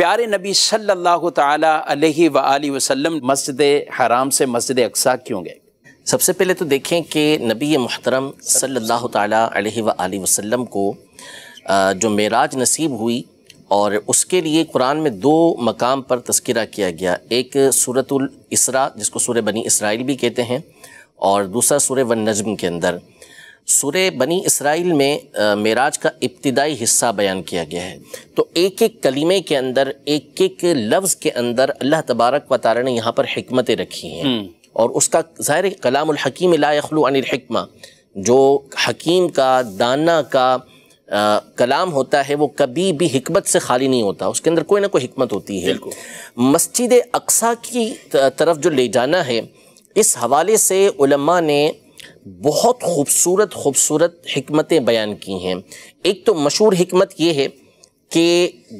प्यारे नबी सल्लल्लाहु ताला अलैहि व वसल्लम मस्जिद हराम से मस्जिद अक्सा क्यों गए सबसे पहले तो देखें कि नबी महतरम सल्लल्लाहु ताला अलैहि व वसल्लम को जो मेराज नसीब हुई और उसके लिए कुरान में दो मकाम पर तस्करा किया गया एक सूरत इसरा जिसको सूर्य बनी इसराइल भी कहते हैं और दूसरा सूरह वन नजम के अंदर सुर बनी इसराइल में मेराज का इब्तदाई हिस्सा बयान किया गया है तो एक एक कलीमे के अंदर एक एक लफ्ज़ के अंदर अल्लाह तबारक व तारा ने यहाँ पर हमतें रखी हैं हम्म। और उसका ज़ाहिर कलामकीम लाखलू जो हकीम का दाना का आ, कलाम होता है वो कभी भी हमत से खाली नहीं होता उसके अंदर कोई ना कोई हमत होती है मस्जिद अक्सा की तरफ जो ले जाना है इस हवाले से उलमा ने बहुत खूबसूरत खूबसूरत हमतें बयान की हैं एक तो मशहूर हमत ये है कि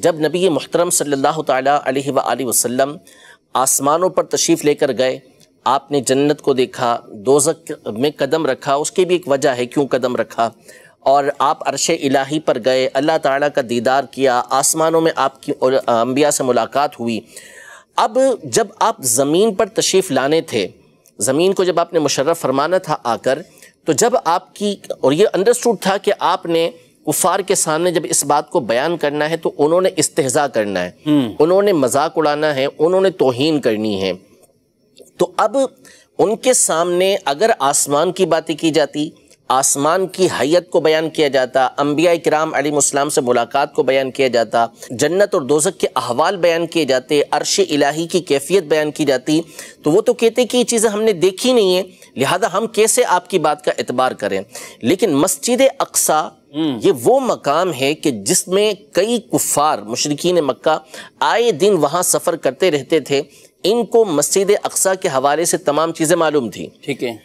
जब नबी महतरम सल्ला वसम आसमानों पर तशरीफ़ लेकर गए आपने जन्नत को देखा दोजक में कदम रखा उसकी भी एक वजह है क्यों कदम रखा और आप अरश इलाही पर गए अल्लाह ताला का दीदार किया आसमानों में आपकी अम्बिया से मुलाकात हुई अब जब आप ज़मीन पर तशरीफ़ लाने थे ज़मीन को जब आपने मुशर्रफ फरमाना था आकर तो जब आपकी और ये अंडरस्टूड था कि आपने कुफार के सामने जब इस बात को बयान करना है तो उन्होंने इस्तेजा करना है हम्म। उन्होंने मजाक उड़ाना है उन्होंने तोहन करनी है तो अब उनके सामने अगर आसमान की बातें की जाती आसमान की हैत को बयान किया जाता अम्बिया कराम अलीसलाम से मुलाकात को बयान किया जाता जन्नत और दोजक के अहवाल बयान किए जाते अरश इलाही की कैफियत बयान की जाती तो वो तो कहते कि ये चीज़ें हमने देखी नहीं है लिहाजा हम कैसे आपकी बात का एतबार करें लेकिन मस्जिद अक्सा हम्म। ये वो मकाम है कि जिसमें कई कुफार मशरकिन मक्का आए दिन वहाँ सफ़र करते रहते थे इनको मस्जिद अक्सा के हवाले से तमाम चीज़ें मालूम थी ठीक है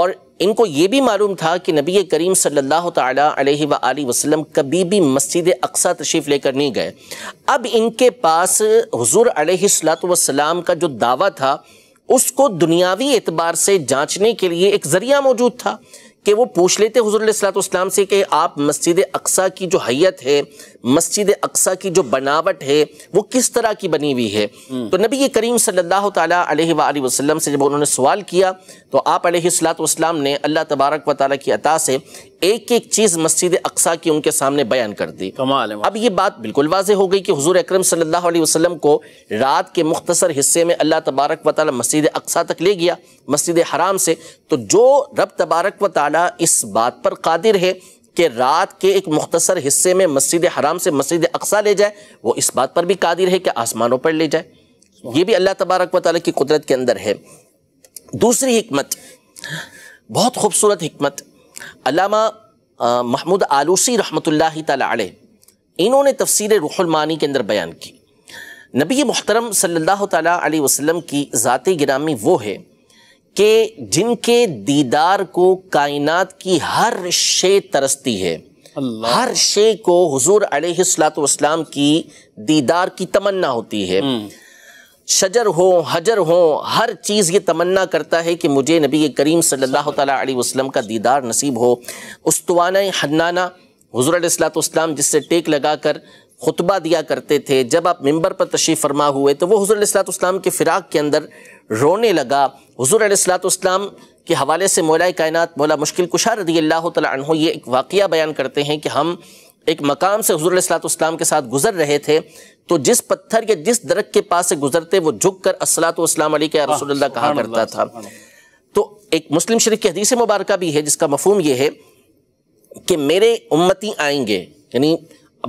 और इनको ये भी मालूम था कि नबी करीम सल्लल्लाहु अलैहि वसल्लम कभी भी मस्जिद अक्सा तशरीफ़ लेकर नहीं गए अब इनके पास हजूर सलाम का जो दावा था उसको दुनियावी एतबार से जांचने के लिए एक ज़रिया मौजूद था कि वो पूछ लेते हजूरसलाम से कि आप मस्जिद अक्सा की जो हैत है मस्जिद अक्सा की जो बनावट है वो किस तरह की बनी हुई है हम्म। तो नबी करीम सल्लल्लाहु वसल्लम से जब उन्होंने सवाल किया तो आप सलाम ने अल्लाह तबारक व ताली की अता से एक एक चीज मस्जिद अक्सा की उनके सामने बयान कर दी कमाल है अब ये बात बिल्कुल वाजे हो गई कि हजूर अक्रम सल्लल्लाहु अलैहि वसल्लम को रात के मुख्तसर हिस्से में अल्लाह तबारक व ताली मस्जिद अक्सा तक ले गया मस्जिद हराम से तो जो रब तबारक व ताली इस बात पर कादिर है कि रात के एक मुख्तसर हिस्से में मस्जिद हराम से मस्जिद अक्सा ले जाए वो इस बात पर भी कादिर है कि आसमानों पर ले जाए ये भी अल्लाह तबारक व ताली की कुदरत के अंदर है दूसरी हमत बहुत खूबसूरत हमत अलामा महमूद आलूसी रहमतुल्लाह ताली इन्होंने तफसीर रुहलमानी के अंदर बयान की नबी मोहतरम सल्लल्लाहु अलैहि वसल्लम की ज़ाती गिरामी वो है कि जिनके दीदार को कायनात की हर शे तरसती है हर शे को हजूर अलैहिस्सलाम की दीदार की तमन्ना होती है हम्म। शजर हो हजर हो हर चीज़ ये तमन्ना करता है कि मुझे नबी करीम सल्लल्लाहु अलैहि वसल्लम का दीदार नसीब हो उस्तवान हन्नाना हजूर जिससे टेक लगाकर खुतबा दिया करते थे जब आप मंबर पर तशरीफ़ फरमा हुए तो वो हजूर के फ़िराक के अंदर रोने लगा हजूर असलातम के हवाले से मौला कायनत मौला मुश्किल कुशा रदी अल्लाह तु ये एक वाक़ बयान करते हैं कि हम एक मकाम से हजूर सलातम के साथ गुज़र रहे थे तो जिस पत्थर के जिस दरख के पास से गुजरते वो झुक कर असलात वसलाम अली के रसोल्ला कहा करता था तो एक मुस्लिम शरीफ की हदीस मुबारक भी है जिसका मफहम यह है कि मेरे उम्मती आएंगे यानी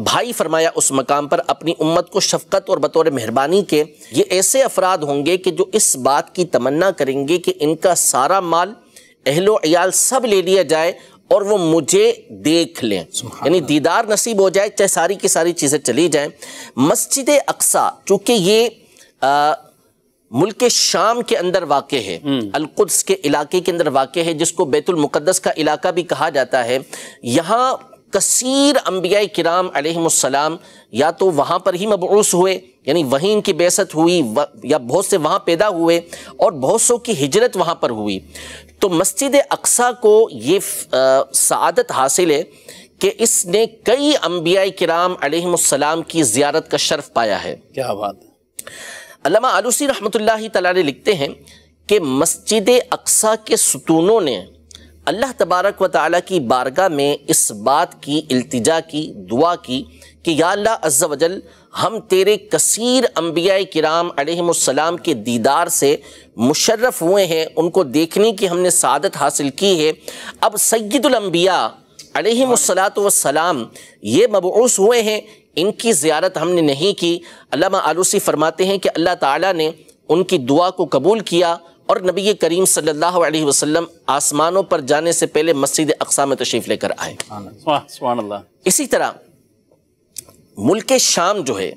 भाई फरमाया उस मकाम पर अपनी उम्मत को शफकत और बतौर मेहरबानी के ये ऐसे अफराद होंगे कि जो इस बात की तमन्ना करेंगे कि इनका सारा माल अहलो अयाल सब ले लिया जाए और वो मुझे देख लें यानी दीदार नसीब हो जाए चाहे सारी की सारी चीज़ें चली जाएं मस्जिद अक्सा चूँकि ये आ, मुल्क शाम के अंदर वाक़ है हम्म। अलकुद्स के इलाके के अंदर वाक़ है जिसको बैतुलमक़दस का इलाका भी कहा जाता है यहाँ कसीर अम्बिया कराम या तो वहाँ पर ही मबूस हुए यानी वहीं इनकी बेसत हुई या बहुत से वहाँ पैदा हुए और बहुत सौ की हिजरत वहाँ पर हुई तो मस्जिद अक्सा को ये सआदत हासिल है कि इसने कई अम्बिया कराम आलम की ज़्यारत का शर्फ पाया है क्या बात अल्लामा आलूसी रहमतुल्लाह तलाले लिखते हैं कि मस्जिद अक्सा के सतूनों ने अल्लाह तबारक व ताली की बारगाह में इस बात की अल्तजा की दुआ की कि या अल्लाह वजल हम तेरे कसीर अम्बिया कराम अलहसम के दीदार से मुशर्रफ़ हुए हैं उनको देखने की हमने सादत हासिल की है अब सैदुलम्बिया अलहसलाम ये मबूस हुए हैं इनकी ज़्यारत हमने नहीं की अल्लाह आलूसी फरमाते हैं कि अल्लाह ताला ने उनकी दुआ को कबूल किया और नबी करीम सल्लल्लाहु अलैहि वसल्लम आसमानों पर जाने से पहले मस्जिद अकसा में तशरीफ़ लेकर आए इसी तरह मुल्क शाम जो है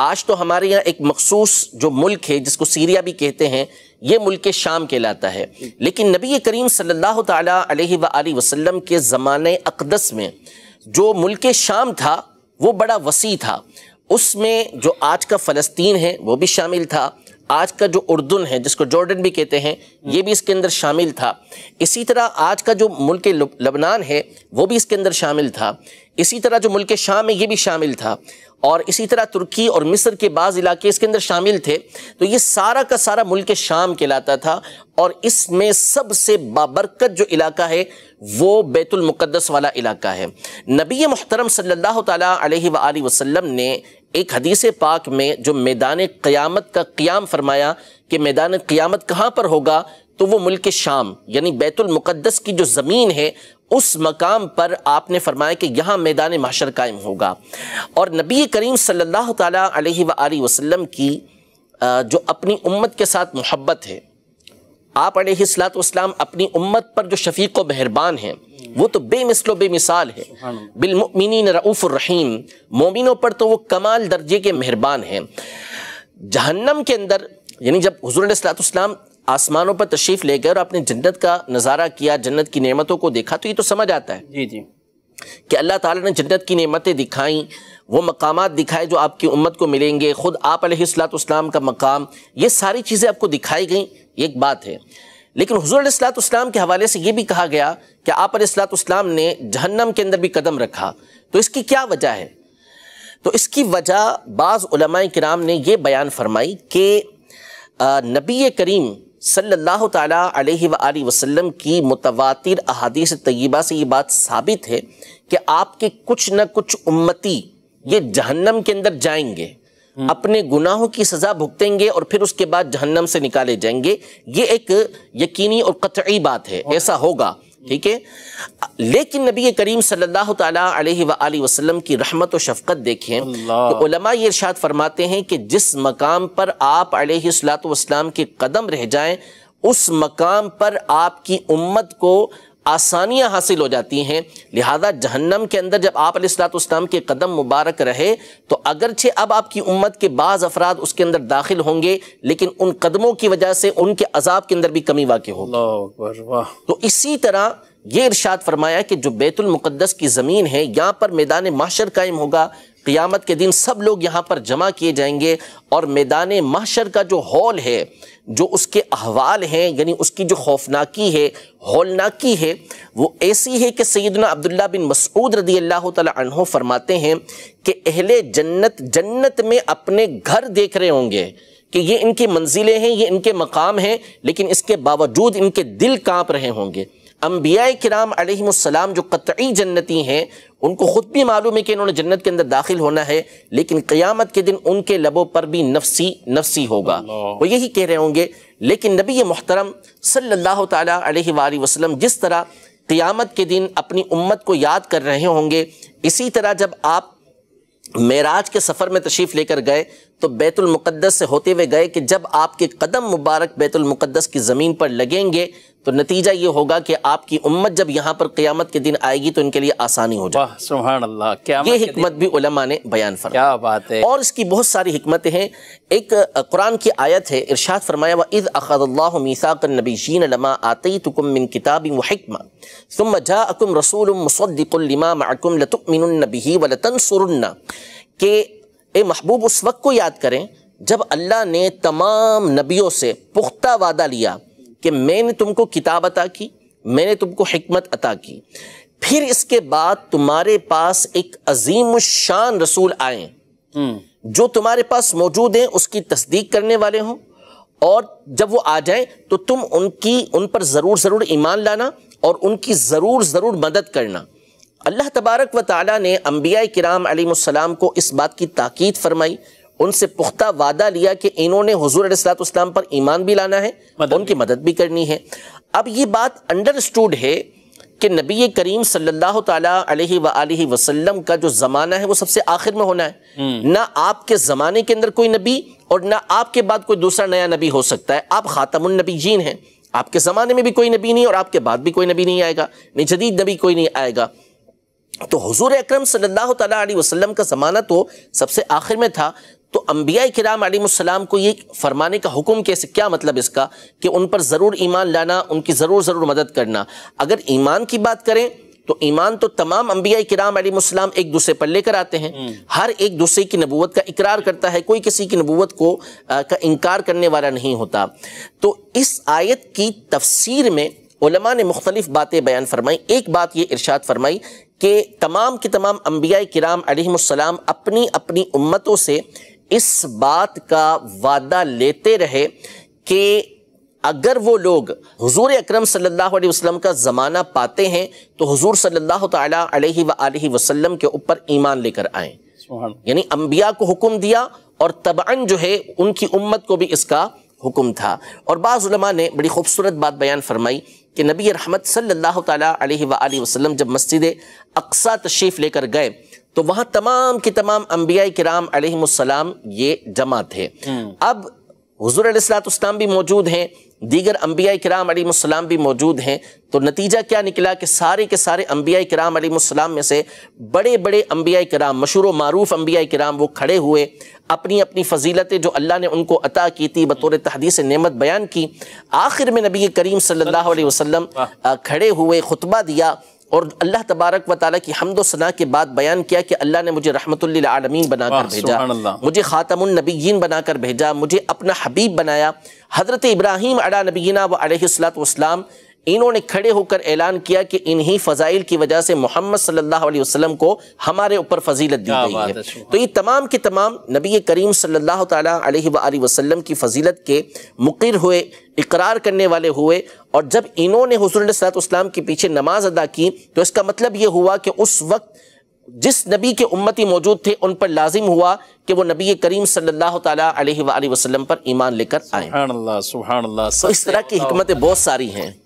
आज तो हमारे यहाँ एक मखसूस जो मुल्क है जिसको सीरिया भी कहते हैं ये मुल्क शाम कहलाता है लेकिन नबी करीम सल्लल्लाहु अलैहि वसल्लम के ज़माने अकदस में जो मुल्क शाम था वो बड़ा वसी था उसमें जो आज का फ़लस्तीन है वो भी शामिल था आज का जो उर्दन है जिसको जॉर्डन भी कहते हैं ये भी इसके अंदर शामिल था इसी तरह आज का जो मुल्क लबनान है वो भी इसके अंदर शामिल था इसी तरह जो मुल्क शाम है ये भी शामिल था और इसी तरह तुर्की और मिस्र के बाद इलाके इसके अंदर शामिल थे तो ये सारा का सारा मुल्क शाम कहलाता था और इसमें सबसे बाबरकत जो इलाका है वो बैतुलमक़दस वाला इलाका है नबी मोहतरम सल्ला वसलम ने एक हदीस पाक में जो मैदान क़्यामत का क़्याम फरमाया कि मैदान क़्यामत कहाँ पर होगा तो वो मुल्क शाम यानी बैतुलमक़दस की जो ज़मीन है उस मकाम पर आपने फरमाया कि यहाँ मैदान माशर कायम होगा और नबी करीम सल्लल्लाहु अलैहि सल्ला वसल्लम की जो अपनी उम्मत के साथ मोहब्बत है आप सलाम अपनी उम्मत पर जो शफीक व मेहरबान हैं वो तो बेमिसल बेमिसाल है बिलमिन रऊफ़ुररहीम मोमिनों पर तो वो कमाल दर्जे के मेहरबान हैं जहन्नम के अंदर यानी जब हजूर सलाम आसमानों पर तशरीफ ले गए और आपने जन्नत का नज़ारा किया जन्नत की नेमतों को देखा तो ये तो समझ आता है जी जी कि अल्लाह ताला ने जन्नत की नेमतें दिखाई वो मकामात दिखाए जो आपकी उम्मत को मिलेंगे ख़ुद आप अलैहिस्सलाम का मकाम ये सारी चीज़ें आपको दिखाई गई एक बात है लेकिन हजूरसलाम के हवाले से ये भी कहा गया कि आप अलैहिस्सलाम ने जहन्नम के अंदर भी कदम रखा तो इसकी क्या वजह है तो इसकी वजह बाज़ कराम ने यह बयान फरमाई कि नबी करीम सल्लल्लाहु ताला अलैहि सल्ला वसल्लम की मुतवातिर अहादीस तयबा से ये बात साबित है कि आपके कुछ न कुछ उम्मती ये जहन्नम के अंदर जाएंगे हम्म। अपने गुनाहों की सज़ा भुगतेंगे और फिर उसके बाद जहन्नम से निकाले जाएंगे ये एक यकीनी और कतई बात है ऐसा होगा ठीक है लेकिन नबी करीम सल्लल्लाहु अलैहि वसल्लम की रहमत और शफकत देखें तो उलमा ये इरशाद फरमाते हैं कि जिस मकाम पर आप अलैहिस्सलाम के कदम रह जाएं उस मकाम पर आपकी उम्मत को आसानियां हासिल हो जाती हैं लिहाजा जहन्नम के अंदर जब आप असलातम के कदम मुबारक रहे तो अगरचे अब आपकी उम्मत के बाज़ अफराद उसके अंदर दाखिल होंगे लेकिन उन कदमों की वजह से उनके अजाब के अंदर भी कमी वाक़ हो तो इसी तरह ये इर्शाद फरमाया कि जो बैतुलमक़दस की ज़मीन है यहाँ पर मैदान माशर कायम होगा क़ियामत के दिन सब लोग यहाँ पर जमा किए जाएंगे और मैदान महशर का जो हॉल है जो उसके अहवाल हैं यानी उसकी जो खौफनाकी है हौलनाकी है वो ऐसी है कि सैदना अब्दुल्ला बिन मसूद रदी अल्लाह तहों फरमाते हैं कि अहले जन्नत जन्नत में अपने घर देख रहे होंगे कि ये इनकी मंजिलें हैं ये इनके मकाम हैं लेकिन इसके बावजूद इनके दिल काँप रहे होंगे अम्बिया कराम जो कतई जन्नती हैं उनको ख़ुद भी मालूम है कि इन्होंने जन्नत के अंदर दाखिल होना है लेकिन क़यामत के दिन उनके लबों पर भी नफसी नफसी होगा वो यही कह रहे होंगे लेकिन नबी मोहतरम सल्ला अलैहि वसल्लम जिस तरह क्यामत के दिन अपनी उम्मत को याद कर रहे होंगे इसी तरह जब आप मेराज के सफ़र में तशरीफ़ लेकर गए तो बैतुल से होते हुए गए कि जब आपके कदम मुबारक बैतुल की ज़मीन पर लगेंगे तो नतीजा ये होगा कि आपकी उम्मत जब यहाँ पर क़ियामत के दिन आएगी तो इनके लिए आसानी हो जाए ये हमत भी उलमा ने बयान फरमा क्या बात है और इसकी बहुत सारी हमतें हैं एक कुरान की आयत है इरशाद फरमाया व इज़ अखदल्लाहु मीसाक नबीशीन लमा आतैतुकुम मिन किताबिन व हिकमा थुम्मा जाअकुम रसूलुम मुसद्दिकुल लिमा मअकुम लतुमिनुन बिही व लतनसुरुन्ना कि ए महबूब उस वक्त को याद करें जब अल्लाह ने तमाम नबियों से पुख्ता वादा लिया कि मैंने तुमको किताब अता की मैंने तुमको हमत अता की फिर इसके बाद तुम्हारे पास एक अजीम शान रसूल आए हम्म। जो तुम्हारे पास मौजूद हैं उसकी तस्दीक करने वाले हों और जब वो आ जाए तो तुम उनकी उन पर ज़रूर ज़रूर ईमान लाना और उनकी ज़रूर ज़रूर मदद करना अल्लाह तबारक व ताली ने अम्बिया कराम आलिम को इस बात की ताक़द फरमाई उनसे पुख्ता वादा लिया कि इन्होंने हजूर सलाम पर ईमान भी लाना है मदद उनकी मदद भी करनी है अब ये बात अंडरस्टूड है कि नबी करीम सल्लल्लाहु अलैहि सल्ला वसल्लम का जो ज़माना है वो सबसे आखिर में होना है हम्म। ना आपके ज़माने के अंदर कोई नबी और ना आपके बाद कोई दूसरा नया नबी हो सकता है आप ख़ातमनबी जीन हैं आपके ज़माने में भी कोई नबी नहीं और आपके बाद भी कोई नबी नहीं आएगा नहीं जदीद नबी कोई नहीं आएगा तो हजूर अक्रम सल्लाम का ज़माना तो सबसे आखिर में था तो अम्बिया कराम आलिम को ये फरमाने का हुक्म कैसे क्या मतलब इसका कि उन पर ज़रूर ईमान लाना उनकी ज़रूर ज़रूर मदद करना अगर ईमान की बात करें तो ईमान तो तमाम अम्बिया कराम आलिम एक दूसरे पर लेकर आते हैं हम्म। हर एक दूसरे की नबूत का इकरार करता है कोई किसी की नबूत को आ, का इनकार करने वाला नहीं होता तो इस आयत की तफसीर में ने मुख्तलिफ बातें बयान फरमाई एक बात ये इर्शाद फरमाई कि तमाम के तमाम अम्बिया कराम अलहसम अपनी अपनी उम्मतों से इस बात का वादा लेते रहे कि अगर वो लोग हजूर अक्रम सल्लल्लाहु का ज़माना पाते हैं तो हजूर सल्ला वसलम के ऊपर ईमान लेकर आए यानी अम्बिया को हुक्म दिया और तबान जो है उनकी उम्मत को भी इसका हुक्म था और बाज़ ने बड़ी खूबसूरत बात बयान फरमाई कि नबी रहमत सल्लल्लाहु अलैहि वसल्लम वसल्लम जब मस्जिद अक्सा तशरीफ़ लेकर गए तो वहाँ तमाम के तमाम अम्बिया कराम अलैहिस्सलाम ये जमा थे हम्म। अब हजूर अलैहिस्सलाम भी मौजूद हैं दीगर अम्बिया कराम अलैहिस्सलाम भी मौजूद हैं तो नतीजा क्या निकला कि सारे के सारे अम्बिया कराम अलैहिस्सलाम में से बड़े बड़े अम्बिया कराम मशहूर मरूफ अम्बिया कराम वो खड़े हुए अपनी अपनी फजीलतें जो अल्लाह ने उनको अता की थी बतौर तहदीस नमत बयान की आखिर में नबी करीम सल्लल्लाहु अलैहि वसल्लम खड़े हुए खुतबा दिया और अल्लाह तबारक व ताली की हमदोसना के बाद बयान किया कि अल्लाह ने मुझे रहमतुल्लिलामीन बनाकर भेजा मुझे ख़ातमनबीन बनाकर भेजा मुझे अपना हबीब बनाया हज़रत इब्राहिम अला नबीना व अलैहिस्सलाम इन्होंने खड़े होकर ऐलान किया कि इन्हीं फ़जाइल की वजह से मोहम्मद सल्लल्लाहु अलैहि वसल्लम को हमारे ऊपर फजीलत दी गई है तो ये तमाम के तमाम नबी करीम सल्लल्लाहु अलैहि वसल्लम की फजीलत के मुकर हुए इकरार करने वाले हुए और जब इन्होंने हजूरसलाम के पीछे नमाज अदा की तो इसका मतलब ये हुआ कि उस वक्त जिस नबी के उम्मती मौजूद थे उन पर लाजिम हुआ कि वो नबी करीम सल्लल्लाहु अलैहि वसल्लम पर ईमान लेकर आए सुबह तो इस तरह की हिकमतें बहुत सारी हैं